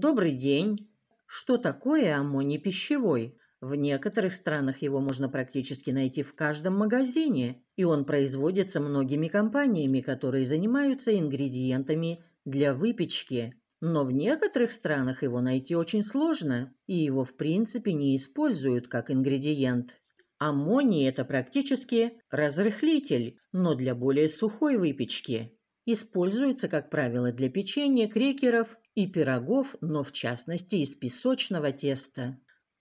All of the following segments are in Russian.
Добрый день. Что такое аммоний пищевой? В некоторых странах его можно практически найти в каждом магазине, и он производится многими компаниями, которые занимаются ингредиентами для выпечки. Но в некоторых странах его найти очень сложно, и его в принципе не используют как ингредиент. Аммоний – это практически разрыхлитель, но для более сухой выпечки. Используется, как правило, для печенья, крекеров и пирогов, но в частности из песочного теста.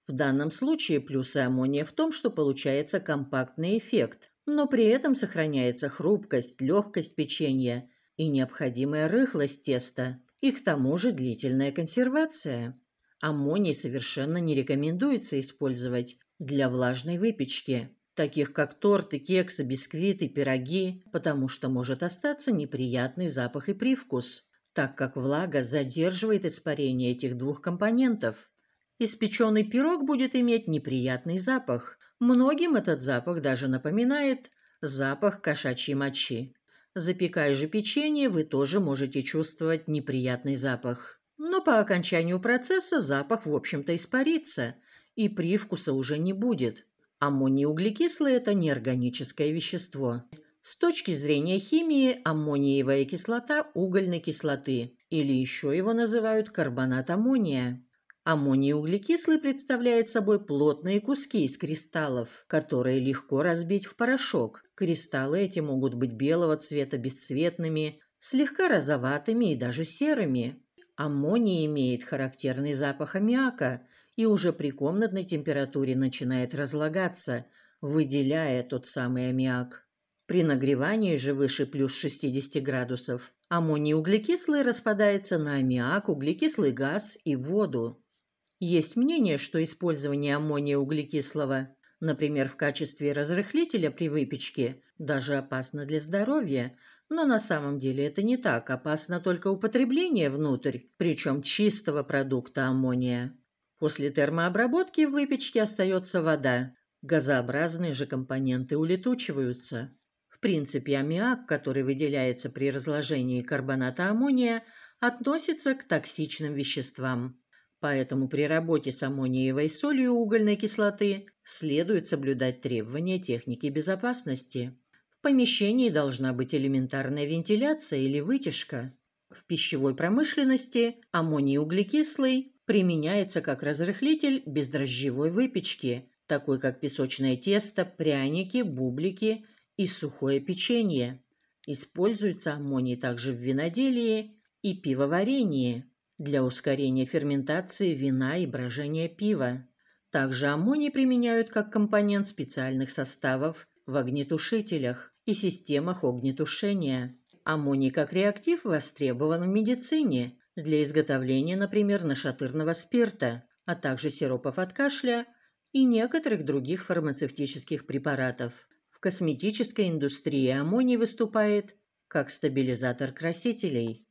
В данном случае плюсы аммония в том, что получается компактный эффект, но при этом сохраняется хрупкость, легкость печенья и необходимая рыхлость теста, и к тому же длительная консервация. Аммоний совершенно не рекомендуется использовать для влажной выпечки таких как торты, кексы, бисквиты, пироги, потому что может остаться неприятный запах и привкус, так как влага задерживает испарение этих двух компонентов. Испеченный пирог будет иметь неприятный запах. Многим этот запах даже напоминает запах кошачьей мочи. Запекая же печенье, вы тоже можете чувствовать неприятный запах. Но по окончанию процесса запах, в общем-то, испарится, и привкуса уже не будет. Аммоний углекислый – это неорганическое вещество. С точки зрения химии аммониевая кислота угольной кислоты, или еще его называют карбонат аммония. Аммоний углекислый представляет собой плотные куски из кристаллов, которые легко разбить в порошок. Кристаллы эти могут быть белого цвета бесцветными, слегка розоватыми и даже серыми. Аммоний имеет характерный запах аммиака и уже при комнатной температуре начинает разлагаться, выделяя тот самый аммиак. При нагревании же выше плюс 60 градусов аммоний углекислый распадается на аммиак, углекислый газ и воду. Есть мнение, что использование аммония углекислого, например, в качестве разрыхлителя при выпечке, даже опасно для здоровья, но на самом деле это не так, опасно только употребление внутрь, причем чистого продукта аммония. После термообработки в выпечке остается вода. Газообразные же компоненты улетучиваются. В принципе, аммиак, который выделяется при разложении карбоната аммония, относится к токсичным веществам. Поэтому при работе с аммониевой солью угольной кислоты следует соблюдать требования техники безопасности. В помещении должна быть элементарная вентиляция или вытяжка. В пищевой промышленности аммоний углекислый применяется как разрыхлитель бездрожжевой выпечки, такой как песочное тесто, пряники, бублики и сухое печенье. Используется аммоний также в виноделии и пивоварении для ускорения ферментации вина и брожения пива. Также аммоний применяют как компонент специальных составов в огнетушителях и системах огнетушения. Аммоний как реактив востребован в медицине для изготовления, например, нашатырного спирта, а также сиропов от кашля и некоторых других фармацевтических препаратов. В косметической индустрии аммоний выступает как стабилизатор красителей.